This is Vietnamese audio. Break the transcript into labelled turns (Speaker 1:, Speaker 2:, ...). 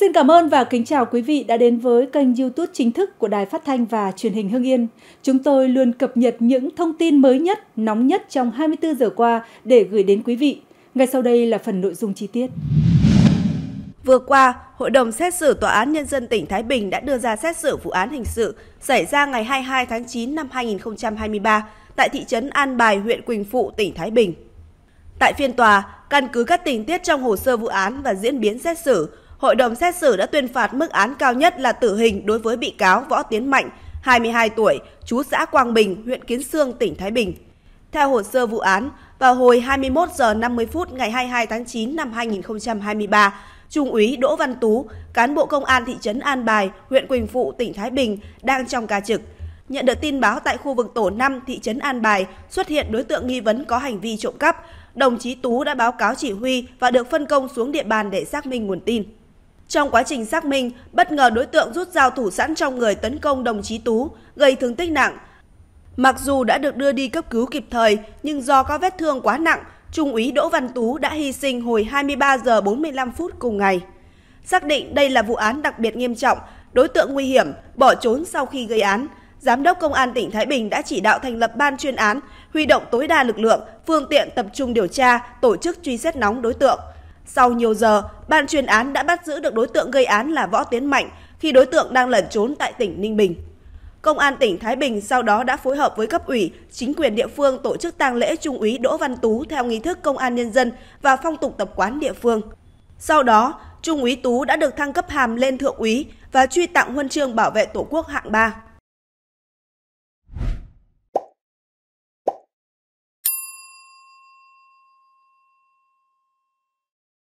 Speaker 1: Xin cảm ơn và kính chào quý vị đã đến với kênh YouTube chính thức của Đài Phát thanh và Truyền hình Hưng Yên. Chúng tôi luôn cập nhật những thông tin mới nhất, nóng nhất trong 24 giờ qua để gửi đến quý vị. Ngay
Speaker 2: sau đây là phần nội dung chi tiết. Vừa qua, Hội đồng xét xử Tòa án Nhân dân tỉnh Thái Bình đã đưa ra xét xử vụ án hình sự xảy ra ngày 22 tháng 9 năm 2023 tại thị trấn An Bài, huyện Quỳnh Phụ, tỉnh Thái Bình. Tại phiên tòa, căn cứ các tình tiết trong hồ sơ vụ án và diễn biến xét xử, hội đồng xét xử đã tuyên phạt mức án cao nhất là tử hình đối với bị cáo Võ Tiến Mạnh, 22 tuổi, chú xã Quang Bình, huyện Kiến Sương, tỉnh Thái Bình. Theo hồ sơ vụ án, vào hồi 21 giờ 50 phút ngày 22 tháng 9 năm 2023, Trung úy Đỗ Văn Tú, cán bộ công an thị trấn An Bài, huyện Quỳnh Phụ, tỉnh Thái Bình đang trong ca trực. Nhận được tin báo tại khu vực tổ 5 thị trấn An Bài xuất hiện đối tượng nghi vấn có hành vi trộm cắp, đồng chí Tú đã báo cáo chỉ huy và được phân công xuống địa bàn để xác minh nguồn tin. Trong quá trình xác minh, bất ngờ đối tượng rút dao thủ sẵn trong người tấn công đồng chí Tú, gây thương tích nặng. Mặc dù đã được đưa đi cấp cứu kịp thời, nhưng do có vết thương quá nặng, Trung úy Đỗ Văn Tú đã hy sinh hồi 23 giờ 45 phút cùng ngày. Xác định đây là vụ án đặc biệt nghiêm trọng, đối tượng nguy hiểm, bỏ trốn sau khi gây án. Giám đốc Công an tỉnh Thái Bình đã chỉ đạo thành lập ban chuyên án, huy động tối đa lực lượng, phương tiện tập trung điều tra, tổ chức truy xét nóng đối tượng – sau nhiều giờ, ban chuyên án đã bắt giữ được đối tượng gây án là Võ Tiến Mạnh khi đối tượng đang lẩn trốn tại tỉnh Ninh Bình. Công an tỉnh Thái Bình sau đó đã phối hợp với cấp ủy, chính quyền địa phương tổ chức tang lễ Trung úy Đỗ Văn Tú theo nghi thức công an nhân dân và phong tục tập quán địa phương. Sau đó, Trung úy Tú đã được thăng cấp hàm lên thượng úy và truy tặng huân chương bảo vệ Tổ quốc hạng 3.